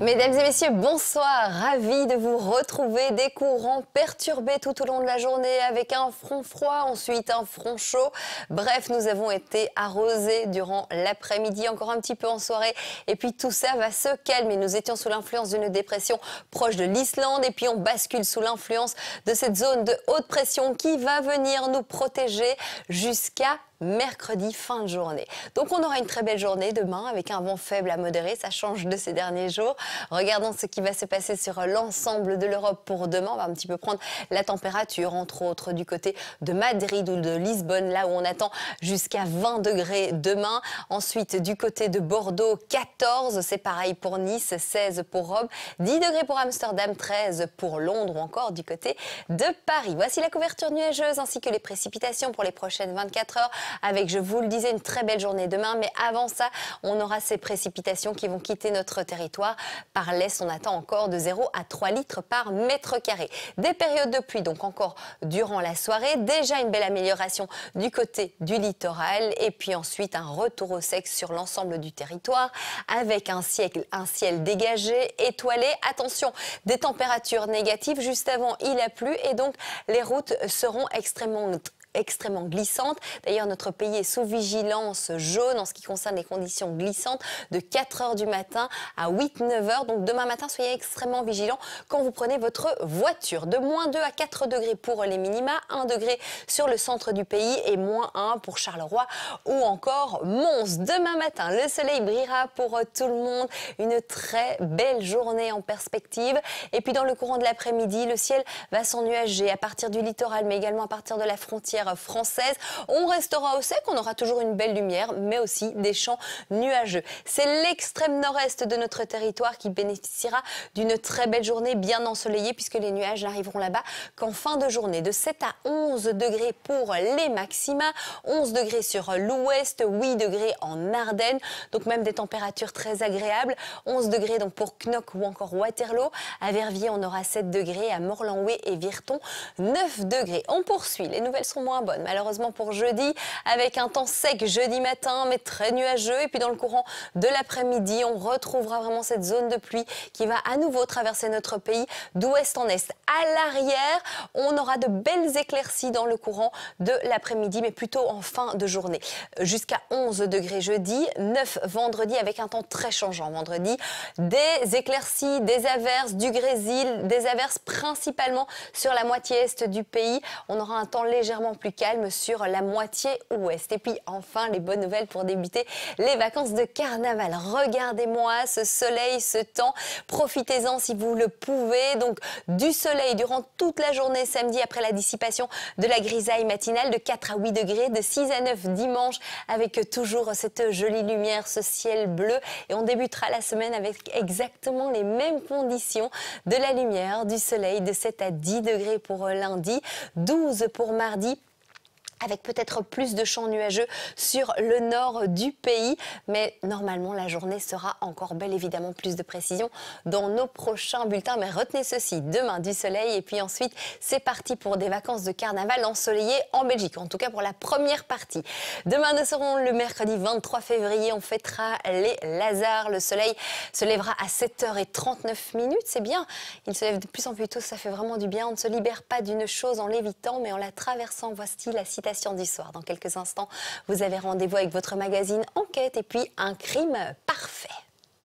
Mesdames et messieurs, bonsoir. Ravi de vous retrouver. Des courants perturbés tout au long de la journée avec un front froid, ensuite un front chaud. Bref, nous avons été arrosés durant l'après-midi, encore un petit peu en soirée. Et puis tout ça va se calmer. Nous étions sous l'influence d'une dépression proche de l'Islande et puis on bascule sous l'influence de cette zone de haute pression qui va venir nous protéger jusqu'à mercredi fin de journée. Donc on aura une très belle journée demain avec un vent faible à modéré. Ça change de ces derniers jours. Regardons ce qui va se passer sur l'ensemble de l'Europe pour demain. On va un petit peu prendre la température, entre autres du côté de Madrid ou de Lisbonne, là où on attend jusqu'à 20 degrés demain. Ensuite, du côté de Bordeaux, 14. C'est pareil pour Nice, 16 pour Rome, 10 degrés pour Amsterdam, 13 pour Londres ou encore du côté de Paris. Voici la couverture nuageuse ainsi que les précipitations pour les prochaines 24 heures avec, je vous le disais, une très belle journée demain. Mais avant ça, on aura ces précipitations qui vont quitter notre territoire. Par l'Est, on attend encore de 0 à 3 litres par mètre carré. Des périodes de pluie, donc encore durant la soirée. Déjà une belle amélioration du côté du littoral. Et puis ensuite, un retour au sec sur l'ensemble du territoire avec un ciel, un ciel dégagé, étoilé. Attention, des températures négatives. Juste avant, il a plu et donc les routes seront extrêmement extrêmement glissante. D'ailleurs, notre pays est sous vigilance jaune en ce qui concerne les conditions glissantes de 4 h du matin à 8-9 h. Donc demain matin, soyez extrêmement vigilants quand vous prenez votre voiture. De moins 2 à 4 degrés pour les minima, 1 degré sur le centre du pays et moins 1 pour Charleroi ou encore Mons. Demain matin, le soleil brillera pour tout le monde. Une très belle journée en perspective. Et puis dans le courant de l'après-midi, le ciel va s'ennuager à partir du littoral mais également à partir de la frontière française. On restera au sec, on aura toujours une belle lumière, mais aussi des champs nuageux. C'est l'extrême nord-est de notre territoire qui bénéficiera d'une très belle journée bien ensoleillée puisque les nuages n'arriveront là-bas qu'en fin de journée. De 7 à 11 degrés pour les maxima, 11 degrés sur l'ouest, 8 degrés en Ardennes, donc même des températures très agréables. 11 degrés donc pour Knock ou encore Waterloo. À Verviers, on aura 7 degrés, à Morlanoué et Virton, 9 degrés. On poursuit. Les nouvelles sont bonne, malheureusement pour jeudi, avec un temps sec jeudi matin, mais très nuageux. Et puis dans le courant de l'après-midi, on retrouvera vraiment cette zone de pluie qui va à nouveau traverser notre pays d'ouest en est. À l'arrière, on aura de belles éclaircies dans le courant de l'après-midi, mais plutôt en fin de journée. Jusqu'à 11 degrés jeudi, 9 vendredi, avec un temps très changeant vendredi. Des éclaircies, des averses, du grésil, des averses principalement sur la moitié est du pays. On aura un temps légèrement plus calme sur la moitié ouest. Et puis enfin, les bonnes nouvelles pour débuter les vacances de carnaval. Regardez-moi ce soleil, ce temps. Profitez-en si vous le pouvez. Donc du soleil durant toute la journée samedi après la dissipation de la grisaille matinale de 4 à 8 degrés, de 6 à 9 dimanche avec toujours cette jolie lumière, ce ciel bleu. Et on débutera la semaine avec exactement les mêmes conditions de la lumière, du soleil de 7 à 10 degrés pour lundi, 12 pour mardi, avec peut-être plus de champs nuageux sur le nord du pays. Mais normalement, la journée sera encore belle, évidemment, plus de précision dans nos prochains bulletins. Mais retenez ceci, demain du soleil et puis ensuite, c'est parti pour des vacances de carnaval ensoleillées en Belgique, en tout cas pour la première partie. Demain, nous serons le mercredi 23 février, on fêtera les Lazars. Le soleil se lèvera à 7h39 minutes, c'est bien. Il se lève de plus en plus tôt, ça fait vraiment du bien. On ne se libère pas d'une chose en l'évitant, mais en la traversant. Voici la cité du soir. Dans quelques instants, vous avez rendez-vous avec votre magazine Enquête et puis un crime parfait.